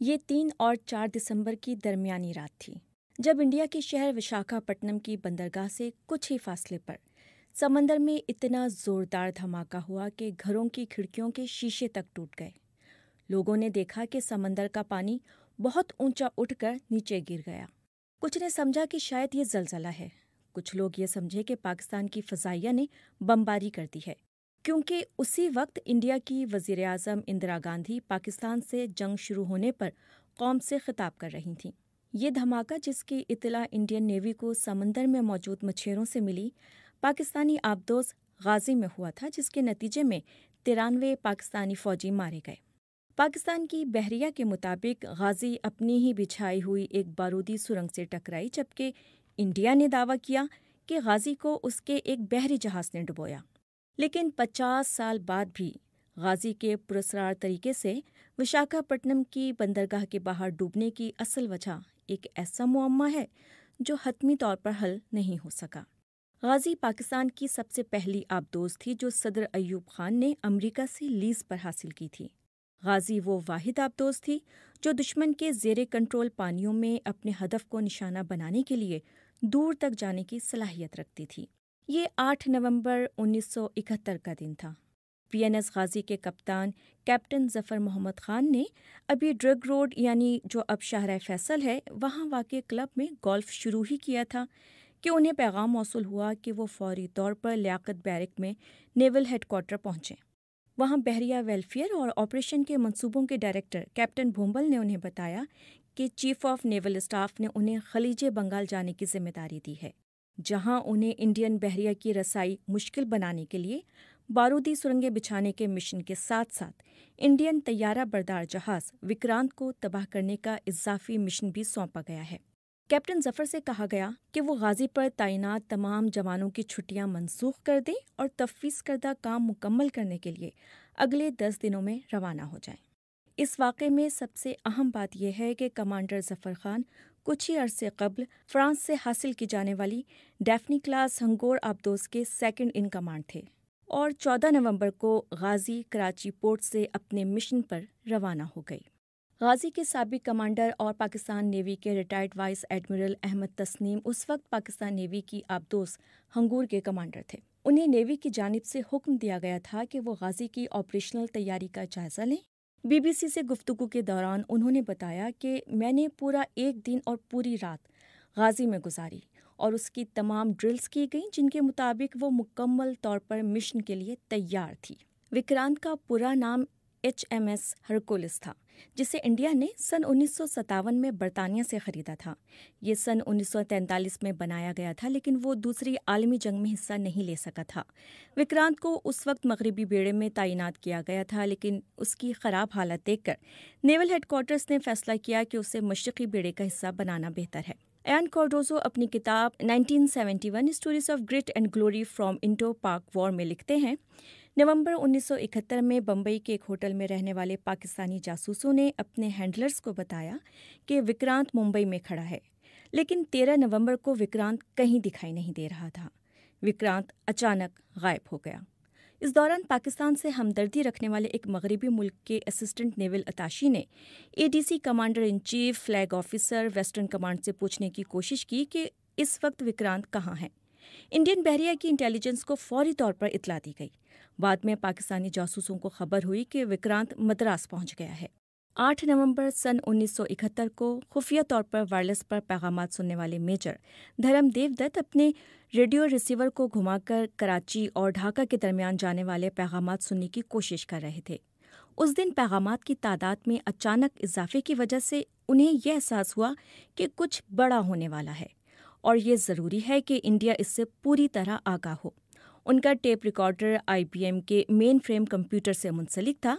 یہ تین اور چار دسمبر کی درمیانی رات تھی جب انڈیا کے شہر وشاکھاپٹنم کی بندرگاہ سے کچھ ہی فاصلے پر سمندر میں اتنا زوردار دھماکہ ہوا کہ گھروں کی کھڑکیوں کے شیشے تک ٹوٹ گئے لوگوں نے دیکھا کہ سمندر کا پانی بہت اونچا اٹھ کر نیچے گر گیا کچھ نے سمجھا کہ شاید یہ زلزلہ ہے کچھ لوگ یہ سمجھے کہ پاکستان کی فضائیہ نے بمباری کر دی ہے کیونکہ اسی وقت انڈیا کی وزیر اعظم اندرا گاندھی پاکستان سے جنگ شروع ہونے پر قوم سے خطاب کر رہی تھیں یہ دھماکہ جس کی اطلاع انڈین نیوی کو سمندر میں موجود مچھروں سے ملی پاکستانی آبدوز غازی میں ہوا تھا جس کے نتیجے میں ترانوے پاکستانی فوجی مارے گئے پاکستان کی بحریہ کے مطابق غازی اپنی ہی بچھائی ہوئی ایک بارودی سرنگ سے ٹکرائی جبکہ انڈیا نے دعویٰ کیا کہ غازی کو اس کے ایک بحری جہاز نے ڈبویا لیکن پچاس سال بعد بھی غازی کے پرسرار طریقے سے وشاکھاپٹنم کی بندرگاہ کے باہر ڈوبنے کی اصل وجہ ایک ایسا معمہ ہے جو حتمی طور پر حل نہیں ہو سکا غازی پاکستان کی سب سے پہلی آبدوز تھی جو صدر ایوب خان نے امریکہ سے لیز پر حاصل کی تھی غازی وہ واحد آبدوز تھی جو دشمن کے زیر کنٹرول پانیوں میں اپنے ہدف کو نشانہ بنانے کے لیے دور تک جانے کی صلاحیت رکھتی تھی یہ آٹھ نومبر انیس سو اکہتر کا دن تھا وی این ایس غازی کے کپتان کیپٹن ظفر محمد خان نے ابھی ڈرگ روڈ یعنی جو اب شاہراہ فیصل ہے وہاں واقع کلب میں گولف شروع ہی کیا تھا کہ انہیں پیغام موصول ہوا کہ وہ فوری طور پر لیاقت بیرک میں نیول ہیڈ کوارٹر پہنچیں وہاں بحریہ ویلفیئر اور آپریشن کے منصوبوں کے ڈائریکٹر کیپٹن بھومبل نے انہیں بتایا کہ چیف آف نیول اسٹاف نے انہیں خلیج بنگال جانے کی ذمہ داری دی ہے جہاں انہیں انڈین بحریہ کی رسائی مشکل بنانے کے لیے بارودی سرنگیں بچھانے کے مشن کے ساتھ ساتھ انڈین طیارہ بردار جہاز وکرانت کو تباہ کرنے کا اضافی مشن بھی سونپا گیا ہے کیپٹن ظفر سے کہا گیا کہ وہ غازی پر تعینات تمام جوانوں کی چھٹیاں منسوخ کر دیں اور تفویض کردہ کام مکمل کرنے کے لیے اگلے دس دنوں میں روانہ ہو جائیں اس واقعے میں سب سے اہم بات یہ ہے کہ کمانڈر ظفر خان کچھ ہی عرصے قبل فرانس سے حاصل کی جانے والی ڈیفنی کلاس ہنگور آبدوز کے سیکنڈ ان کمانڈ تھے اور چودہ نومبر کو غازی کراچی پورٹ سے اپنے مشن پر روانہ ہو گئی غازی کے سابق کمانڈر اور پاکستان نیوی کے retired vice admiral Ahmed Tasneem اس وقت پاکستان نیوی کی آبدوز ہنگور کے کمانڈر تھے انہیں نیوی کی جانب سے حکم دیا گیا تھا کہ وہ غازی کی آپریشنل تیاری کا جائزہ لیں بی بی سی سے گفتگو کے دوران انہوں نے بتایا کہ میں نے پورا ایک دن اور پوری رات غازی میں گزاری اور اس کی تمام ڈرلز کی گئیں جن کے مطابق وہ مکمل طور پر مشن کے لیے تیار تھی وکرانت کا پورا نام ایچ ایم ایس ہرکولس تھا جسے انڈیا نے سن انیس سو ستاون میں برطانیہ سے خریدا تھا یہ سن انیس سو تینتالیس میں بنایا گیا تھا لیکن وہ دوسری عالمی جنگ میں حصہ نہیں لے سکا تھا وکرانت کو اس وقت مغربی بیڑے میں تعینات کیا گیا تھا لیکن اس کی خراب حالت دیکھ کر نیول ہیڈ کوارٹرس نے فیصلہ کیا کہ اسے مشرقی بیڑے کا حصہ بنانا بہتر ہے این کارڈوزو اپنی کتاب nineteen seventy one stories of great and glory from Indo Pak war میں لکھتے ہیں نومبر انیس سو اکہتر میں بمبئی کے ایک ہوٹل میں رہنے والے پاکستانی جاسوسوں نے اپنے ہینڈلرز کو بتایا کہ وکرانت ممبئی میں کھڑا ہے لیکن تیرہ نومبر کو وکرانت کہیں دکھائی نہیں دے رہا تھا وکرانت اچانک غائب ہو گیا اس دوران پاکستان سے ہمدردی رکھنے والے ایک مغربی ملک کے اسسٹنٹ نیول اتاشی نے A D C commander in chief flag officer western command سے پوچھنے کی کوشش کی کہ اس وقت وکرانت کہاں ہیں انڈین بحریہ کی انٹیلیجنس کو فوری طور پر اطلاع دی گئی بعد میں پاکستانی جاسوسوں کو خبر ہوئی کہ وکرانت مدراس پہنچ گیا ہے آٹھ نومبر سن انیس سو اکہتر کو خفیہ طور پر وائرلس پر پیغامات سننے والے میجر دھرم دیو دت اپنے ریڈیو ریسیور کو گھما کر کراچی اور ڈھاکہ کے درمیان جانے والے پیغامات سننے کی کوشش کر رہے تھے اس دن پیغامات کی تعداد میں اچانک اضافے کی وجہ سے انہیں یہ احساس ہوا کہ کچھ بڑا ہونے والا ہے اور یہ ضروری ہے کہ انڈیا اس سے پوری طرح آگاہ ہو ان کا tape recorder I P M کے مین فریم کمپیوٹر سے منسلک تھا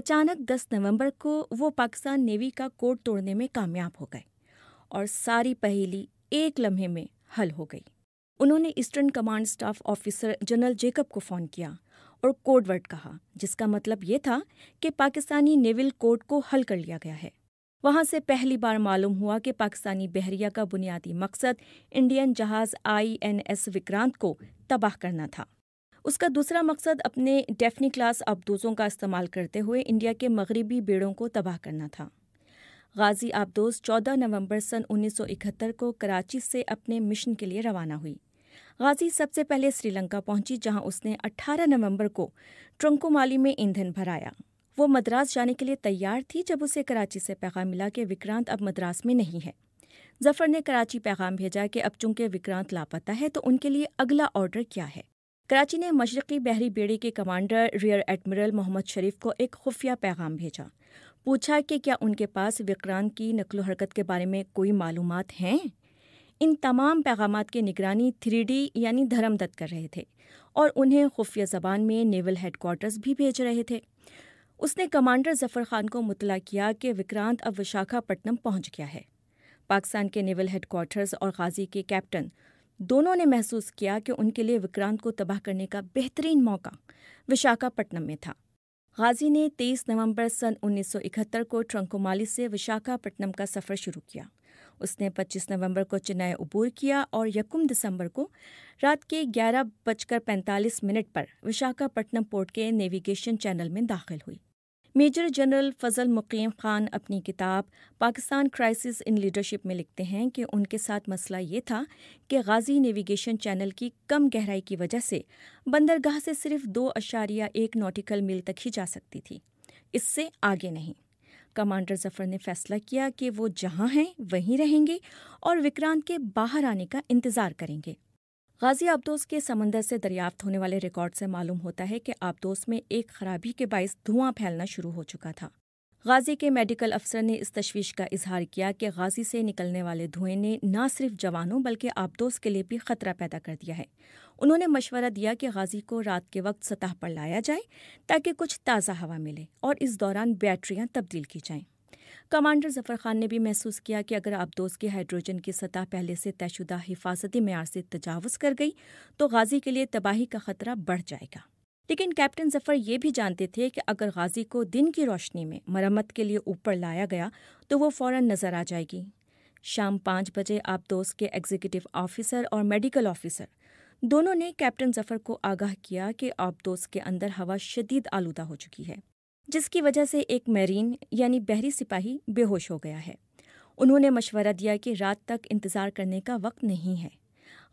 اچانک دس نومبر کو وہ پاکستان نیوی کا کوڈ توڑنے میں کامیاب ہو گئے اور ساری پہیلی ایک لمحے میں حل ہو گئی انہوں نے eastern command staff officer general Jacob کو فون کیا اور کوڈ ورڈ کہا جس کا مطلب یہ تھا کہ پاکستانی نیول کوڈ کو حل کر لیا گیا ہے وہاں سے پہلی بار معلوم ہوا کہ پاکستانی بحریہ کا بنیادی مقصد انڈین جہاز آئی این ایس وکرانت کو تباہ کرنا تھا اس کا دوسرا مقصد اپنے ڈیفنی کلاس آبدوزوں کا استعمال کرتے ہوئے انڈیا کے مغربی بیڑوں کو تباہ کرنا تھا غازی آبدوز چودہ نومبر سن انیس سو اکہتر کو کراچی سے اپنے مشن کے لیے روانہ ہوئی غازی سب سے پہلے سری لنکا پہنچی جہاں اس نے اٹھارہ نومبر کو ٹرنکو مالی میں ایندھن بھرایا وہ مدراس جانے کے لیے تیار تھی جب اسے کراچی سے پیغام ملا کہ وکرانت اب مدراس میں نہیں ہے ظفر نے کراچی پیغام بھیجا کہ اب چونکہ وکرانت لاپتہ ہے تو ان کے لیے اگلا آرڈر کیا ہے کراچی نے مشرقی بحری بیڑی کے commander rear admiral Muhammad Sharif کو ایک خفیہ پیغام بھیجا پوچھا کہ کیا ان کے پاس وکرانت کی نقل و حرکت کے بارے میں کوئی معلومات ہیں ان تمام پیغامات کے نگرانی تھری ڈی یعنی دھرم دت کر رہے تھے اور انہیں خفیہ زبان میں نیول ہیڈ کوارٹرز بھی بھیج رہے تھے اس نے کمانڈر ظفر خان کو مطلع کیا کہ وکرانت اب پٹنم پہنچ گیا ہے پاکستان کے نیول ہیڈ کوارٹرز اور غازی کے کیپٹن دونوں نے محسوس کیا کہ ان کے لیے وکرانت کو تباہ کرنے کا بہترین موقع پٹنم میں تھا غازی نے تیئیس نومبر سن انیس سو اکہتر کو ٹرنکو مالی سے پٹنم کا سفر شروع کیا اس نے پچیس نومبر کو چنئی عبور کیا اور یکم دسمبر کو رات کے گیارہ بج کر پینتالیس منٹ پر پٹنم پورٹ کے نیویگیشن چینل میں داخل ہوئی میجر جنرل فضل مقیم خان اپنی کتاب پاکستان کرائسس ان لیڈرشپ میں لکھتے ہیں کہ ان کے ساتھ مسئلہ یہ تھا کہ غازی نیویگیشن چینل کی کم گہرائی کی وجہ سے بندرگاہ سے صرف دو اشاریہ ایک نوٹیکل میل تک ہی جا سکتی تھی اس سے آگے نہیں کمانڈر ظفر نے فیصلہ کیا کہ وہ جہاں ہیں وہیں رہیں گے اور وکرانت کے باہر آنے کا انتظار کریں گے غازی آبدوس کے سمندر سے دریافت ہونے والے ریکارڈ سے معلوم ہوتا ہے کہ آبدوس میں ایک خرابی کے باعث دھواں پھیلنا شروع ہو چکا تھا غازی کے میڈیکل افسر نے اس تشویش کا اظہار کیا کہ غازی سے نکلنے والے دھوئیں نے نہ صرف جوانوں بلکہ آبدوس کے لیے بھی خطرہ پیدا کر دیا ہے انہوں نے مشورہ دیا کہ غازی کو رات کے وقت سطح پر لایا جائے تاکہ کچھ تازہ ہوا ملے اور اس دوران بیٹریاں تبدیل کی جائیں کمانڈر ظفر خان نے بھی محسوس کیا کہ اگر دوست کے ہائیڈروجن کی سطح پہلے سے طے شدہ حفاظتی معیار سے تجاوز کر گئی تو غازی کے لیے تباہی کا خطرہ بڑھ جائے گا لیکن کیپٹن ظفر یہ بھی جانتے تھے کہ اگر غازی کو دن کی روشنی میں مرمت کے لیے اوپر لایا گیا تو وہ فوراً نظر آ جائے گی شام پانچ بجے دوست کے ایگزیکٹو آفیسر اور میڈیکل آفیسر دونوں نے کیپٹن ظفر کو آگاہ کیا کہ دوست کے اندر ہوا شدید آلودہ ہو چکی ہے جس کی وجہ سے ایک میرین یعنی بحری سپاہی بے ہوش ہو گیا ہے انہوں نے مشورہ دیا کہ رات تک انتظار کرنے کا وقت نہیں ہے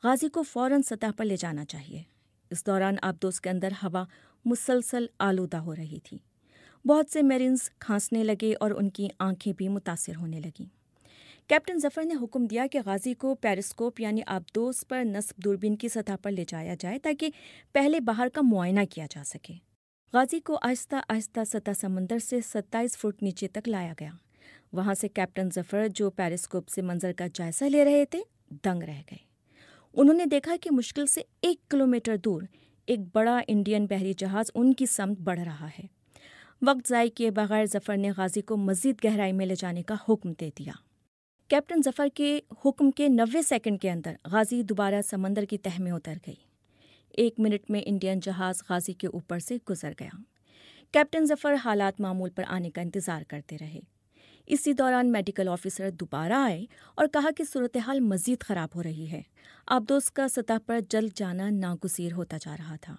غازی کو فوراً سطح پر لے جانا چاہیے اس دوران آبدوز کے اندر ہوا مسلسل آلودہ ہو رہی تھی بہت سے میرینز کھانسنے لگے اور ان کی آنکھیں بھی متاثر ہونے لگیں کیپٹن ظفر نے حکم دیا کہ غازی کو پیرسکوپ یعنی آبدوز پر نصب دوربین کی سطح پر لے جایا جائے تاکہ پہلے باہر کا معائنہ کیا جا سکے غازی کو آہستہ آہستہ سطح سمندر سے ستائیس فٹ نیچے تک لایا گیا وہاں سے کیپٹن ظفر جو پیرسکوپ سے منظر کا جائزہ لے رہے تھے دنگ رہ گئے انہوں نے دیکھا کہ مشکل سے ایک کلومیٹر دور ایک بڑا انڈین بحری جہاز ان کی سمت بڑھ رہا ہے وقت ضائع کیے بغیر ظفر نے غازی کو مزید گہرائی میں لے جانے کا حکم دے دیا کیپٹن ظفر کے حکم کے نوے سیکنڈ کے اندر غازی دوبارہ سمندر کی تہ میں اتر گئی ایک منٹ میں انڈین جہاز غازی کے اوپر سے گزر گیا کیپٹن ظفر حالات معمول پر آنے کا انتظار کرتے رہے اسی دوران میڈیکل آفیسر دوبارہ آئے اور کہا کہ صورتحال مزید خراب ہو رہی ہے آبدوز کا سطح پر جلد جانا ناگزیر ہوتا جا رہا تھا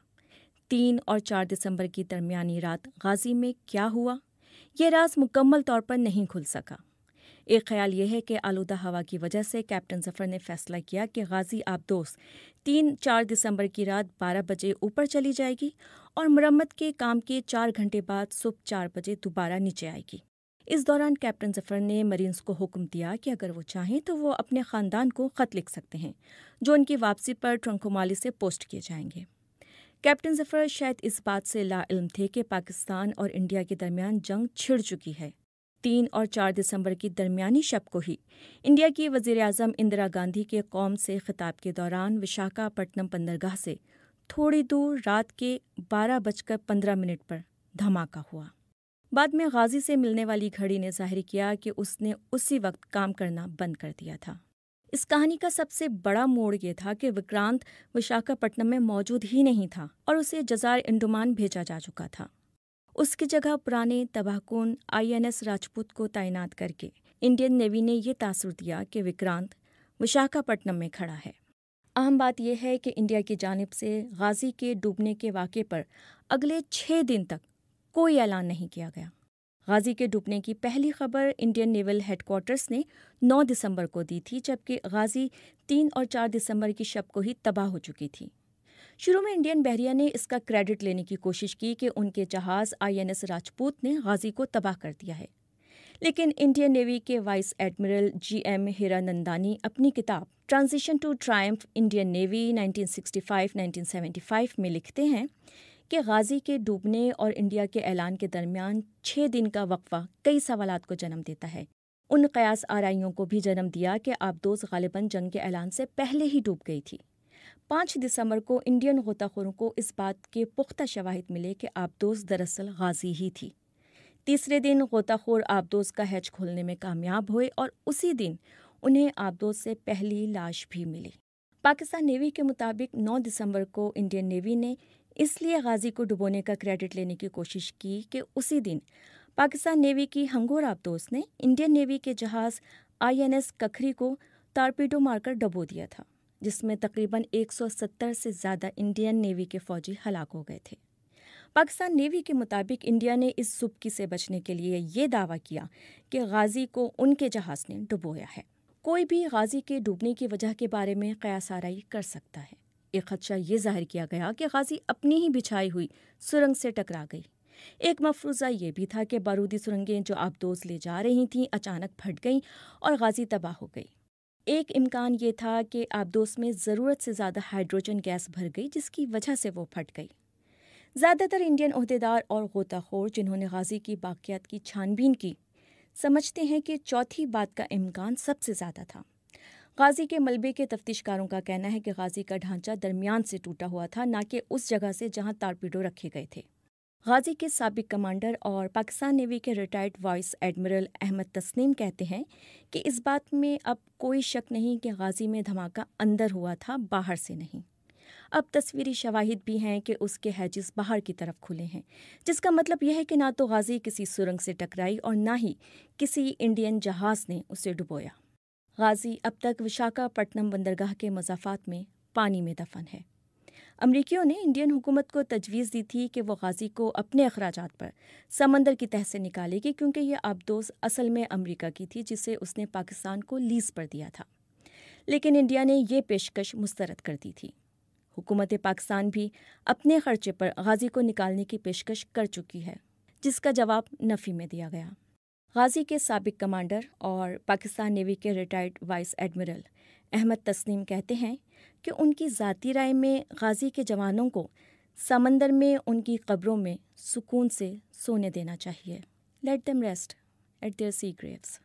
تین اور چار دسمبر کی درمیانی رات غازی میں کیا ہوا یہ راز مکمل طور پر نہیں کھل سکا ایک خیال یہ ہے کہ آلودہ ہوا کی وجہ سے کیپٹن ظفر نے فیصلہ کیا کہ غازی آبدوس تین چار دسمبر کی رات بارہ بجے اوپر چلی جائے گی اور مرمت کے کام کے چار گھنٹے بعد صبح چار بجے دوبارہ نیچے آئے گی اس دوران کیپٹن ظفر نے مرینز کو حکم دیا کہ اگر وہ چاہیں تو وہ اپنے خاندان کو خط لکھ سکتے ہیں جو ان کی واپسی پر ٹرنکومالی سے پوسٹ کیے جائیں گے کیپٹن ظفر شاید اس بات سے لا علم تھے کہ پاکستان اور انڈیا کے درمیان جنگ چھڑ چکی ہے تین اور چار دسمبر کی درمیانی شب کو ہی انڈیا کی وزیر اعظم اندرا گاندھی کے قوم سے خطاب کے دوران وشاکھاپٹنم بندرگاہ سے تھوڑی دور رات کے بارہ بج کر پندرہ منٹ پر دھماکہ ہوا بعد میں غازی سے ملنے والی گھڑی نے ظاہر کیا کہ اس نے اسی وقت کام کرنا بند کر دیا تھا اس کہانی کا سب سے بڑا موڑ یہ تھا کہ وکرانت وشاکھاپٹنم میں موجود ہی نہیں تھا اور اسے جزار انڈومان بھیجا جا چکا تھا اس کی جگہ پرانے تباہ کن آئی این ایس راجپوت کو تعینات کر کے انڈین نیوی نے یہ تاثر دیا کہ وکرانت وشاکھاپٹنم میں کھڑا ہے اہم بات یہ ہے کہ انڈیا کی جانب سے غازی کے ڈوبنے کے واقعے پر اگلے چھ دن تک کوئی اعلان نہیں کیا گیا غازی کے ڈوبنے کی پہلی خبر انڈین نیول ہیڈ کوارٹرس نے نو دسمبر کو دی تھی جبکہ غازی تین اور چار دسمبر کی شب کو ہی تباہ ہو چکی تھی شروع میں انڈین بحریہ نے اس کا کریڈٹ لینے کی کوشش کی کہ ان کے جہاز آئی این ایس راجپوت نے غازی کو تباہ کر دیا ہے لیکن انڈین نیوی کے vice admiral G M Hiranandani اپنی کتاب transition to triumph Indian navy nineteen sixty five nineteen seventy five میں لکھتے ہیں کہ غازی کے ڈوبنے اور انڈیا کے اعلان کے درمیان چھ دن کا وقفہ کئی سوالات کو جنم دیتا ہے ان قیاس آرائیوں کو بھی جنم دیا کہ آبدوز غالباً جنگ کے اعلان سے پہلے ہی ڈوب گئی تھی پانچ دسمبر کو انڈین غوطہ خوروں کو اس بات کے پختہ شواہد ملے کہ آبدوز دراصل غازی ہی تھی تیسرے دن غوطہ خور آبدوز کا ہیچ کھولنے میں کامیاب ہوئے اور اسی دن انہیں آبدوز سے پہلی لاش بھی ملی پاکستان نیوی کے مطابق نو دسمبر کو انڈین نیوی نے اس لیے غازی کو ڈبونے کا کریڈٹ لینے کی کوشش کی کہ اسی دن پاکستان نیوی کی ہنگور آبدوز نے انڈین نیوی کے جہاز آئی این ایس ککھری کو تارپیڈو مار کر ڈبو دیا تھا جس میں تقریباً ایک سو ستر سے زیادہ انڈین نیوی کے فوجی ہلاک ہو گئے تھے پاکستان نیوی کے مطابق انڈیا نے اس زبکی سے بچنے کے لیے یہ دعویٰ کیا کہ غازی کو ان کے جہاز نے ڈبویا ہے کوئی بھی غازی کے ڈوبنے کی وجہ کے بارے میں قیاس آرائی کر سکتا ہے ایک خدشہ یہ ظاہر کیا گیا کہ غازی اپنی ہی بچھائی ہوئی سرنگ سے ٹکرا گئی ایک مفروضہ یہ بھی تھا کہ بارودی سرنگیں جو آبدوز لے جا رہی تھیں اچانک پھٹ گئیں اور غازی تباہ ہو گئی ایک امکان یہ تھا کہ آبدوس میں ضرورت سے زیادہ ہائیڈروجن گیس بھر گئی جس کی وجہ سے وہ پھٹ گئی زیادہ تر انڈین عہدیدار اور غوطہ خور جنہوں نے غازی کی باقیات کی چھانبین کی سمجھتے ہیں کہ چوتھی بات کا امکان سب سے زیادہ تھا غازی کے ملبے کے تفتیش کاروں کا کہنا ہے کہ غازی کا ڈھانچہ درمیان سے ٹوٹا ہوا تھا نہ کہ اس جگہ سے جہاں تارپیڈو رکھے گئے تھے غازی کے سابق کمانڈر اور پاکستان نیوی کے retired vice admiral Ahmed Tasneem کہتے ہیں کہ اس بات میں اب کوئی شک نہیں کہ غازی میں دھماکہ اندر ہوا تھا باہر سے نہیں اب تصویری شواہد بھی ہیں کہ اس کے ہیجز باہر کی طرف کھلے ہیں جس کا مطلب یہ ہے کہ نہ تو غازی کسی سرنگ سے ٹکرائی اور نہ ہی کسی انڈین جہاز نے اسے ڈبویا غازی اب تک وشاکھا پٹنم بندرگاہ کے مضافات میں پانی میں دفن ہے امریکیوں نے انڈین حکومت کو تجویز دی تھی کہ وہ غازی کو اپنے اخراجات پر سمندر کی تہ سے نکالے گی کیونکہ یہ آبدوز اصل میں امریکہ کی تھی جسے اس نے پاکستان کو لیز پر دیا تھا لیکن انڈیا نے یہ پیشکش مسترد کر دی تھی حکومت پاکستان بھی اپنے خرچے پر غازی کو نکالنے کی پیشکش کر چکی ہے جس کا جواب نفی میں دیا گیا غازی کے سابق کمانڈر اور پاکستان نیوی کے retired vice admiral Ahmed Tasneem کہتے ہیں کہ ان کی ذاتی رائے میں غازی کے جوانوں کو سمندر میں ان کی قبروں میں سکون سے سونے دینا چاہیے let them rest at their secrets